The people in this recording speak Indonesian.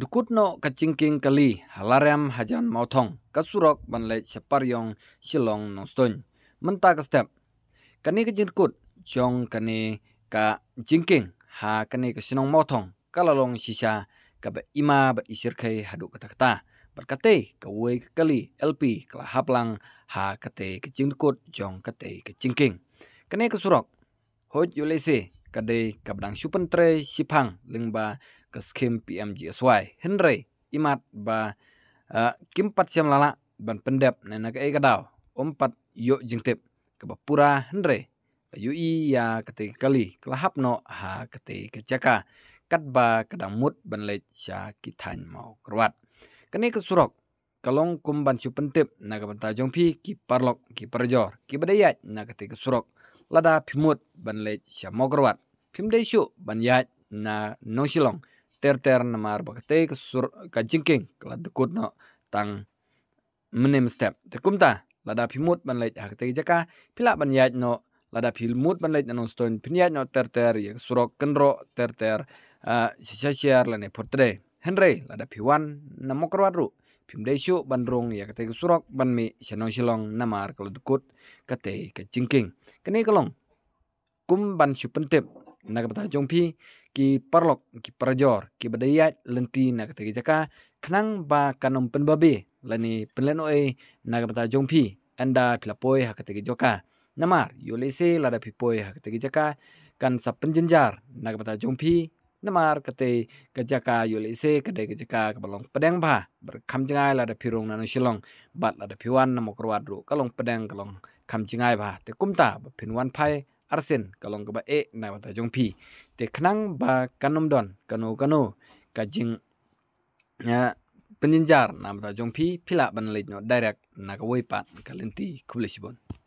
dukut no kacingking kali halaram hajan mautong kasurok separ separyong silong nongstun. Menta ke step. Kani ke jong kani ka jingking ha kani ke sinong mautong kalalong sisa kabe ima ba isir kai hadu kata kata. Berkate kawai kali LP haplang ha kate ke jong kate ke Kani kasurok Hoj yulese kadai kabdang shupen tre shipang lengba ke skim PMGSY henre imat ba uh, kimpat siam lala ban pendep nena ke kadau ompat yo jengtip kebapura henre yui ya ketik kali kelahap no ha ketik kecaka ba kadang mut ban lej sya kitan mau kerwat kene ke surok kalong kumban su pentip naga bantajong pi ki parlok ki perjor ki badayat naga te surok Lada pimut phimut ban le shamograwat phimde shu ban yaj na noshilong ter ter namar bakate ka sur ka jingking kala dekut no tang menem step Tekum ta lada pimut ban ban le jaka ya pila ban yaj no lada pimut philmut ban le no stone phinyaj no ter ter ya surok kenro ter ter sya share sya lane portre henry lada piwan na mokrawat ru Pimdeshu Bandrung ya kate surok ban mi silong shilong namar kalau dukut kate ke jingking. Kene kum ban shu pentep naga bata jongpi ki parlok ki parajor ki badayat lenti naga tagi jaka kenang ba kanom leni lani penleno e naga bata jongpi anda pilapoi hakatagi joka namar se lada pipoi hakatagi jaka kan penjenjar naga bata jongpi namar kate kajaka yuli se kade kajaka kabalong pedang pa berkamjengai la lada pirung nanu shilong bat lada piwan namo kerwat kalong pedang kalong kamjengai pa te kumta ba pai arsen kalong keba e na wata jong pi te kenang ba kanum don kanu kanu kajing ya penjenjar na wata jong pi pila ban lejno direct na ka woi kalenti kublisibon